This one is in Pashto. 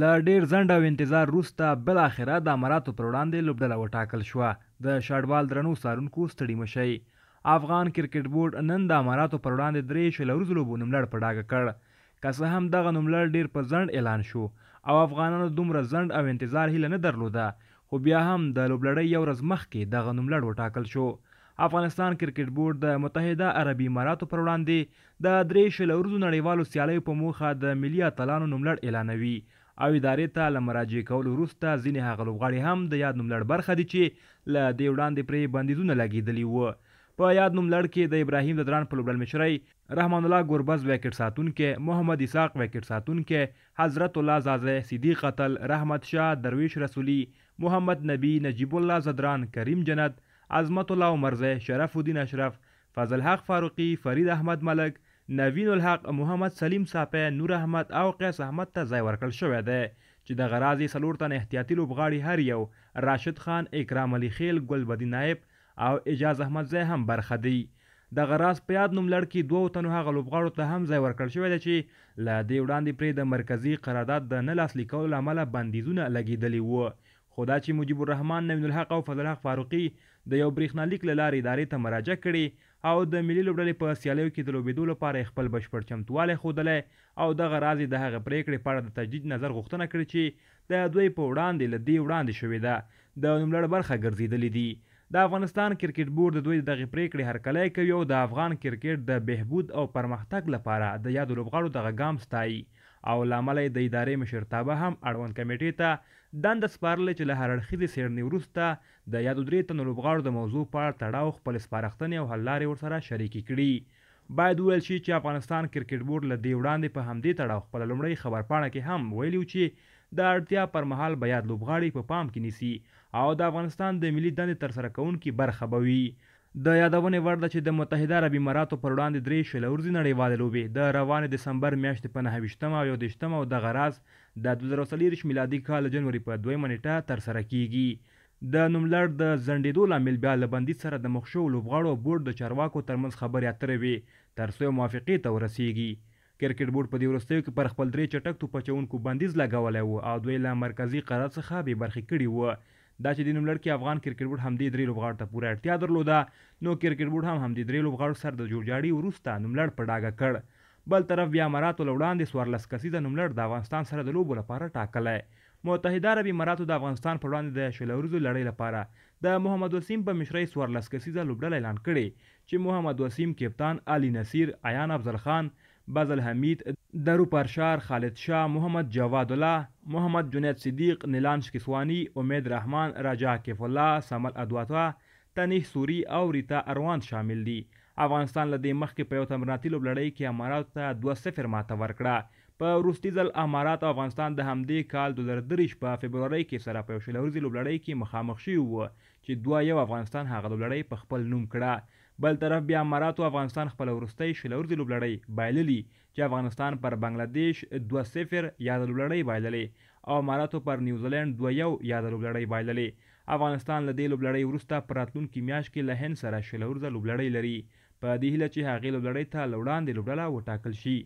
له ډیر ځنډ او انتظار وروسته بالاخره د اماراتو پر وړاندې لوبډله وټاکل شوه د شاډوال درنو څارونکو ستړي مشئ افغان کرکټ بورډ نن د اماراتو پر وړاندې درې شل ورځو لوبو نوملړ په ډاګه کړ که څه هم دغه نوملړ ډیر په ځنډ اعلان شو او افغانانو دومره ځنډ او انتظار هیله نه درلوده خو بیا هم د لوبلړۍ یو ورځ مخکې دغه نوملړ وټاکل شو افغانستان کرکټ بورډ د متحده عربی اماراتو پر وړاندې د درې شل ورځو نړیوالو سیالیو په موخه د ملي اتلانو نوملړ اعلانوي او ادارې ته له مراجعې کولو وروسته ځینې هغه لوبغاړي هم د یاد نوملړ برخه دي چې له دې وړاندې پرې بندیزونه لګېدلي وو په یاد نوملړ کې د ابراهیم ددران په لوبډل مشرۍ رحمان الله ګربز ویکټ ساتونکې محمد اساق ویکټ ساتونکې حضرت الله زازه صدیق قتل رحمت شاه درویش رسولي محمد نبی نجیب الله زدران کریم جنت عظمت الله عمرزه شرف الدین اشرف فضل حق فاروقی فرید احمد ملک نوین الحق محمد سلیم ساپه نور احمد او قیس احمد ته ځای ورکړل شوی دی چې د غرازي څلور تن احتیاطي لوبغاړي هر یو راشد خان اکرام علي خیل ګلبدی نایب او اجاز احمد ځای هم برخه دی د غراز په یاد نوملړ کې دوو تنو هغه لوبغاړو ته هم ځای ورکړل شوی دی چې له دې وړاندې پرې د مرکزی قرارداد د نه لاسلیک کولو له امله بندیزونه لګېدلي وو خو دا چې مجیب الرحمن نوین الحق او فضل الحق فاروقي د یو برېښنالیک له لارې ادارې ته مراجعه کړې او د ملي لوبډلې په سیالیو کې د لوبېدو لپاره خپل بشپړ چمتووالی ښودلی او دغه راز یې د هغه پرېکړې په اړه د تجدید نظر غوښتنه کړې چې د دوی په وړاندې له دې وړاندې شوې ده د نوملړ برخه ګرځېدلې دي د افغانستان کرکټ بورډ د دوی دغه پریکړې هرکلی کوي او د افغان کرکټ د بهبود او پرمختګ لپاره د یادو لوبغاړو دغه ګام ستایي او لامل د ادارې مشرتابه هم اړوند کمیټې ته دنده سپارلې چې له هر اړخیزې څېړنې وروسته د یادو درې تنو لوبغاړو د موضوع په اړه تړاو خپل سپارښتنې او حل لارې ورسره شریکې کړي باید وویل شي چې افغانستان کرکټ بورډ له دې وړاندې په همدې تړاو خپله لومړۍ خبرپاڼه کې هم ویلي چې د اړتیا پر مهال به یاد لوبغاړي په پا پام کې نیسي او د افغانستان د ملي دندې ترسره کوونکي برخه به وي د یادونې وړ ده چې د متحده عرب اماراتو پر وړاندې درې شلورځې نړیوالې لوبې د روانې دسمبر میاشتې په نهه ویشتمه او یودېشتمه او دغه راز د دوه زره میلادي کال جنوري په دویمه نیټه ترسره کیږي د نوملړ د ځنډېدو لامل بیا له بندیز سره د مخ شوو لوبغاړو بورډ د چارواکو ترمنځ خبرې اترې وي تر څو موافقې ته ورسیږي کرکټ بورډ په دې وروستیو کې پر خپل درې چټک توپ اچونکو بندیز لګولی و او دوی له مرکزي قرار څخه بې برخې کړي وه دا چې د نوملړ کې افغان کرکټ بورډ هم دې درې لوبغاړو ته پوره اړتیا درلوده نو کرکټ بورډ هم هم دې درې لوبغاړو سره د جوړجاړي وروسته نوملړ په ډاګه کړ بل طرف بیا اماراتو له وړاندې څوارلس کسیزه نوملړ د افغانستان سره د لوبو لپاره ټاکلی متحده عرب اماراتو د افغانستان په وړاندې د شل ورځو لړۍ لپاره د محمد وسیم په مشرۍ څوارلس کسیزه لوبډله اعلان کړې چې محمد وسیم کپتان علي نصیر عیان افضل خان بازل حمید درو پرشار خالد شاه محمد جواد الله محمد جنید صدیق نیلانش کسوانی امید رحمان راجا کیف الله سمل ادواتا تنیح سوری او ریتا اروان شامل دي افغانستان له دې مخکې په یو تمریناتي لوبلړۍ کې اماراتو ته دوه صفر ماته ورکړه په وروستي ځل امارات او افغانستان د همدې کال دوه زره دېرش په فبرورۍ کې سره په یو شل ورځې لوبلړۍ کې مخامخ شوي وو چې دوه یو افغانستان هغه لوبلړۍ په خپل نوم کړه بل طرف بیا اماراتو افغانستان خپل ورستۍ شلورځې لوبلړۍ بایللي چې افغانستان پر بنگلاديش 2 0 یاد لوبلړۍ بایللې او اماراتو پر نیوزیلند 2 1 یاد لوبلړۍ بایللې افغانستان له دې لوبلړۍ وروسته پراتلونکي میاشت کې له هند سره شلورځه لوبلړۍ لري په دې هیله چې هغې لوبلړۍ ته لوړاندې لوبډله وټاکل شي